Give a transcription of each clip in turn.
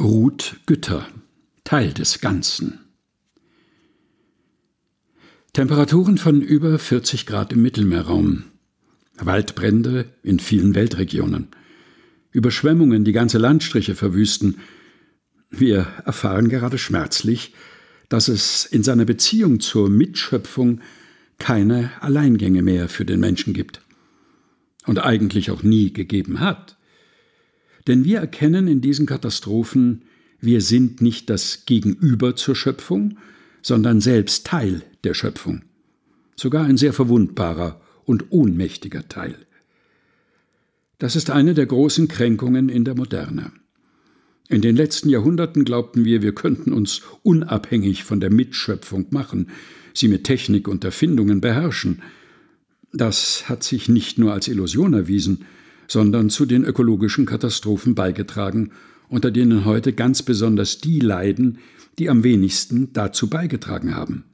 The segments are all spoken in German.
Ruth Gütter Teil des Ganzen Temperaturen von über 40 Grad im Mittelmeerraum, Waldbrände in vielen Weltregionen, Überschwemmungen, die ganze Landstriche verwüsten. Wir erfahren gerade schmerzlich, dass es in seiner Beziehung zur Mitschöpfung keine Alleingänge mehr für den Menschen gibt und eigentlich auch nie gegeben hat. Denn wir erkennen in diesen Katastrophen, wir sind nicht das Gegenüber zur Schöpfung, sondern selbst Teil der Schöpfung. Sogar ein sehr verwundbarer und ohnmächtiger Teil. Das ist eine der großen Kränkungen in der Moderne. In den letzten Jahrhunderten glaubten wir, wir könnten uns unabhängig von der Mitschöpfung machen, sie mit Technik und Erfindungen beherrschen. Das hat sich nicht nur als Illusion erwiesen, sondern zu den ökologischen Katastrophen beigetragen, unter denen heute ganz besonders die leiden, die am wenigsten dazu beigetragen haben.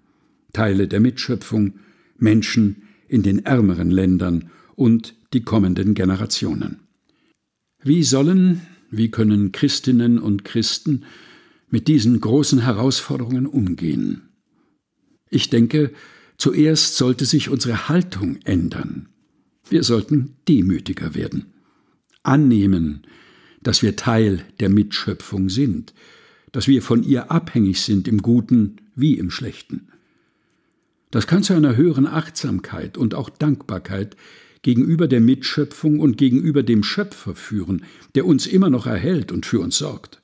Teile der Mitschöpfung, Menschen in den ärmeren Ländern und die kommenden Generationen. Wie sollen, wie können Christinnen und Christen mit diesen großen Herausforderungen umgehen? Ich denke, zuerst sollte sich unsere Haltung ändern. Wir sollten demütiger werden, annehmen, dass wir Teil der Mitschöpfung sind, dass wir von ihr abhängig sind im Guten wie im Schlechten. Das kann zu einer höheren Achtsamkeit und auch Dankbarkeit gegenüber der Mitschöpfung und gegenüber dem Schöpfer führen, der uns immer noch erhält und für uns sorgt.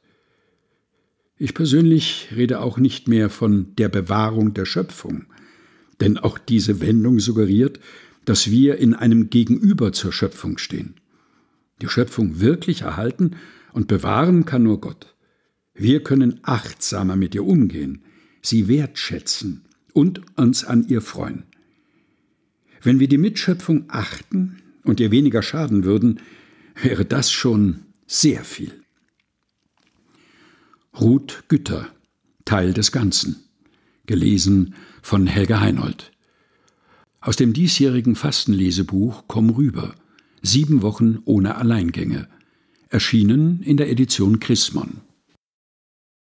Ich persönlich rede auch nicht mehr von der Bewahrung der Schöpfung, denn auch diese Wendung suggeriert, dass wir in einem Gegenüber zur Schöpfung stehen. Die Schöpfung wirklich erhalten und bewahren kann nur Gott. Wir können achtsamer mit ihr umgehen, sie wertschätzen und uns an ihr freuen. Wenn wir die Mitschöpfung achten und ihr weniger schaden würden, wäre das schon sehr viel. Ruth Gütter, Teil des Ganzen. Gelesen von Helga Heinold. Aus dem diesjährigen Fastenlesebuch Komm rüber. Sieben Wochen ohne Alleingänge. Erschienen in der Edition Chrismon.